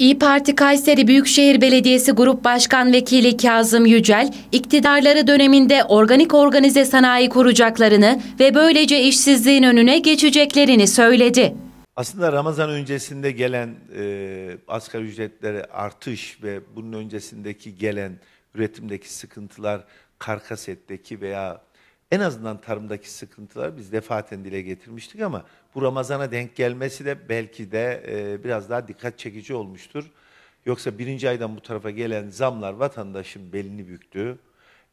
İyi Parti Kayseri Büyükşehir Belediyesi Grup Başkan Vekili Kazım Yücel, iktidarları döneminde organik organize sanayi kuracaklarını ve böylece işsizliğin önüne geçeceklerini söyledi. Aslında Ramazan öncesinde gelen e, asgari ücretlere artış ve bunun öncesindeki gelen üretimdeki sıkıntılar karkasetteki veya en azından tarımdaki sıkıntılar biz defaten dile getirmiştik ama bu Ramazan'a denk gelmesi de belki de e, biraz daha dikkat çekici olmuştur. Yoksa birinci aydan bu tarafa gelen zamlar vatandaşın belini büktü.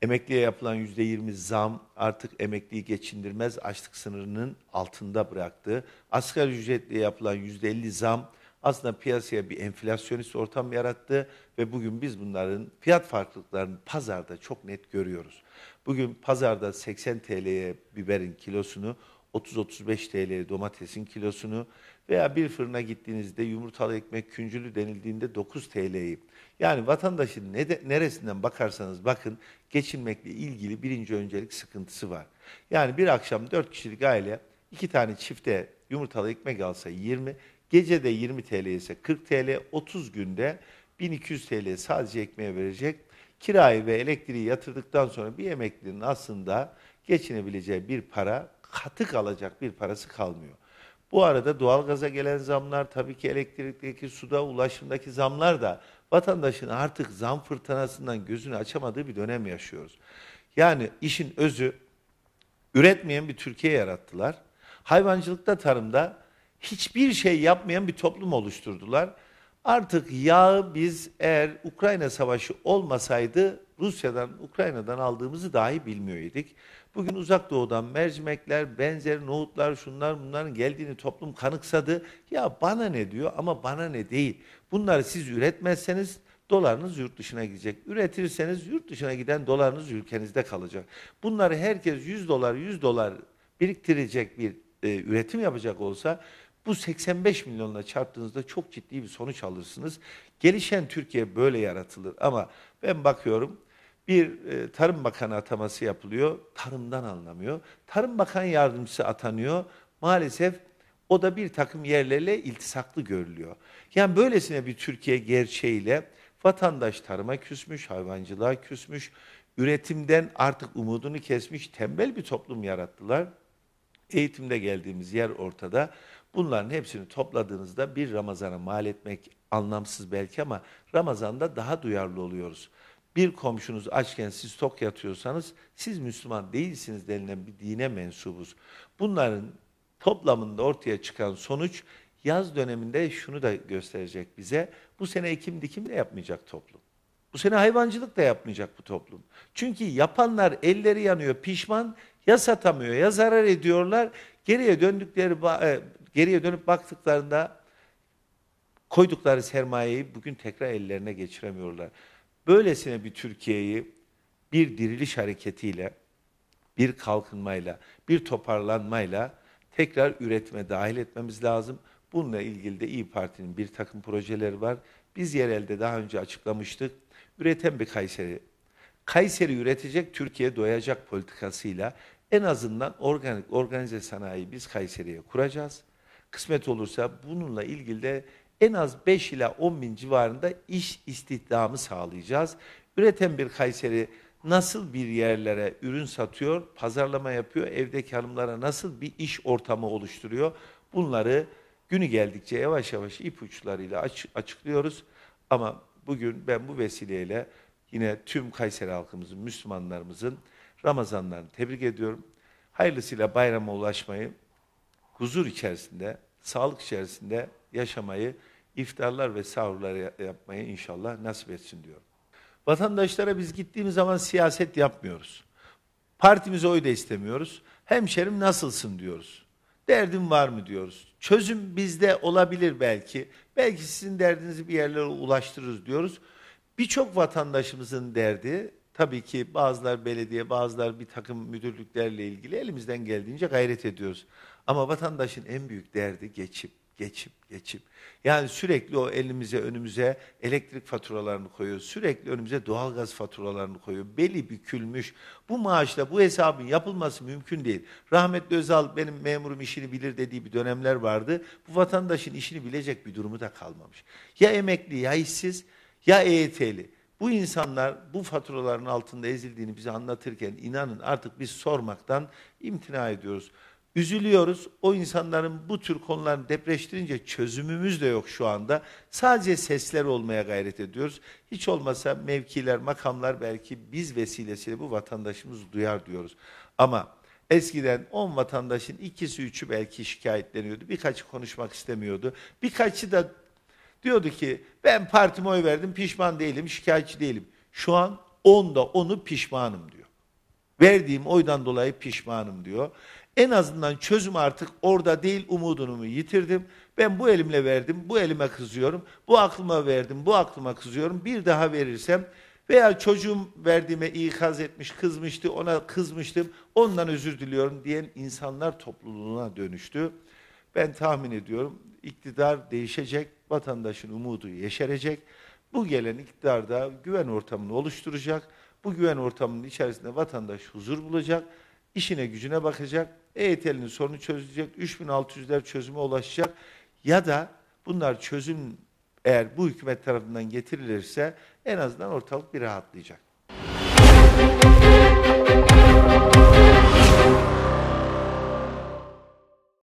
Emekliye yapılan yüzde yirmi zam artık emekliyi geçindirmez açlık sınırının altında bıraktı. Asgari ücretliye yapılan yüzde elli zam aslında piyasaya bir enflasyonist ortam yarattı ve bugün biz bunların fiyat farklılıklarını pazarda çok net görüyoruz. Bugün pazarda 80 TL'ye biberin kilosunu, 30-35 TL'ye domatesin kilosunu veya bir fırına gittiğinizde yumurtalı ekmek küncülü denildiğinde 9 TL'yi. Yani vatandaşın ne de, neresinden bakarsanız bakın geçinmekle ilgili birinci öncelik sıkıntısı var. Yani bir akşam 4 kişilik aile 2 tane çifte yumurtalı ekmek alsa 20, Gecede 20 TL ise 40 TL, 30 günde 1200 TL sadece ekmeğe verecek. Kirayı ve elektriği yatırdıktan sonra bir emeklinin aslında geçinebileceği bir para, katık alacak bir parası kalmıyor. Bu arada doğalgaza gelen zamlar, tabii ki elektrikteki, suda, ulaşımdaki zamlar da vatandaşın artık zam fırtınasından gözünü açamadığı bir dönem yaşıyoruz. Yani işin özü üretmeyen bir Türkiye yarattılar. Hayvancılıkta, tarımda hiçbir şey yapmayan bir toplum oluşturdular. Artık yağı biz eğer Ukrayna Savaşı olmasaydı Rusya'dan, Ukrayna'dan aldığımızı dahi bilmiyorduk. Bugün uzak doğudan mercimekler, benzeri nohutlar, şunlar bunların geldiğini toplum kanıksadı. Ya bana ne diyor ama bana ne değil. Bunları siz üretmezseniz dolarınız yurt dışına gidecek. Üretirseniz yurt dışına giden dolarınız ülkenizde kalacak. Bunları herkes 100 dolar 100 dolar biriktirecek bir e, üretim yapacak olsa bu 85 milyonla çarptığınızda çok ciddi bir sonuç alırsınız. Gelişen Türkiye böyle yaratılır ama ben bakıyorum bir e, Tarım Bakanı ataması yapılıyor, tarımdan anlamıyor. Tarım Bakan Yardımcısı atanıyor, maalesef o da bir takım yerlerle iltisaklı görülüyor. Yani böylesine bir Türkiye gerçeğiyle vatandaş tarıma küsmüş, hayvancılığa küsmüş, üretimden artık umudunu kesmiş tembel bir toplum yarattılar. Eğitimde geldiğimiz yer ortada. Bunların hepsini topladığınızda bir Ramazan'a mal etmek anlamsız belki ama Ramazan'da daha duyarlı oluyoruz. Bir komşunuz açken siz tok yatıyorsanız siz Müslüman değilsiniz denilen bir dine mensubuz. Bunların toplamında ortaya çıkan sonuç yaz döneminde şunu da gösterecek bize. Bu sene ekim dikim de yapmayacak toplum. Bu sene hayvancılık da yapmayacak bu toplum. Çünkü yapanlar elleri yanıyor, pişman, ya satamıyor, ya zarar ediyorlar. Geriye döndükleri e, geriye dönüp baktıklarında koydukları sermayeyi bugün tekrar ellerine geçiremiyorlar. Böylesine bir Türkiye'yi bir diriliş hareketiyle, bir kalkınmayla, bir toparlanmayla tekrar üretme dahil etmemiz lazım. Bununla ilgili de İyi Parti'nin bir takım projeleri var. Biz yerelde daha önce açıklamıştık üreten bir Kayseri. Kayseri üretecek, Türkiye doyacak politikasıyla en azından organik organize sanayi biz Kayseri'ye kuracağız. Kısmet olursa bununla ilgili de en az 5 ila 10 bin civarında iş istihdamı sağlayacağız. Üreten bir Kayseri nasıl bir yerlere ürün satıyor, pazarlama yapıyor, evdeki hanımlara nasıl bir iş ortamı oluşturuyor? Bunları günü geldikçe yavaş yavaş ipuçlarıyla açıklıyoruz. Ama Bugün ben bu vesileyle yine tüm Kayseri halkımızın, Müslümanlarımızın Ramazanlarını tebrik ediyorum. Hayırlısıyla bayrama ulaşmayı, huzur içerisinde, sağlık içerisinde yaşamayı, iftarlar ve sahurlar yapmayı inşallah nasip etsin diyorum. Vatandaşlara biz gittiğimiz zaman siyaset yapmıyoruz. Partimize oy da istemiyoruz. Hemşerim nasılsın diyoruz. Derdin var mı diyoruz. Çözüm bizde olabilir belki. Belki sizin derdinizi bir yerlere ulaştırırız diyoruz. Birçok vatandaşımızın derdi tabii ki bazılar belediye, bazılar bir takım müdürlüklerle ilgili elimizden geldiğince gayret ediyoruz. Ama vatandaşın en büyük derdi geçim geçim, geçim. Yani sürekli o elimize, önümüze elektrik faturalarını koyuyor. Sürekli önümüze doğalgaz faturalarını koyuyor. Beli bükülmüş. Bu maaşla bu hesabın yapılması mümkün değil. Rahmetli Özal benim memurum işini bilir dediği bir dönemler vardı. Bu vatandaşın işini bilecek bir durumu da kalmamış. Ya emekli, ya işsiz, ya EYT'li. Bu insanlar bu faturaların altında ezildiğini bize anlatırken inanın artık biz sormaktan imtina ediyoruz. Üzülüyoruz. O insanların bu tür konularını depreştirince çözümümüz de yok şu anda. Sadece sesler olmaya gayret ediyoruz. Hiç olmasa mevkiler, makamlar belki biz vesilesiyle bu vatandaşımız duyar diyoruz. Ama Eskiden 10 vatandaşın ikisi üçü belki şikayetleniyordu. Birkaçı konuşmak istemiyordu. Birkaçı da diyordu ki ben partime oy verdim pişman değilim şikayetçi değilim. Şu an 10'da 10'u pişmanım diyor. Verdiğim oydan dolayı pişmanım diyor. En azından çözüm artık orada değil umudumu yitirdim. Ben bu elimle verdim, bu elime kızıyorum. Bu aklıma verdim, bu aklıma kızıyorum. Bir daha verirsem veya çocuğum verdiğime ikaz etmiş, kızmıştı, ona kızmıştım, ondan özür diliyorum diyen insanlar topluluğuna dönüştü. Ben tahmin ediyorum iktidar değişecek, vatandaşın umudu yeşerecek. Bu gelen iktidarda güven ortamını oluşturacak. Bu güven ortamının içerisinde vatandaş huzur bulacak, işine gücüne bakacak, EYT'linin sorunu çözülecek, 3600'ler çözüme ulaşacak ya da bunlar çözüm eğer bu hükümet tarafından getirilirse en azından ortalık bir rahatlayacak.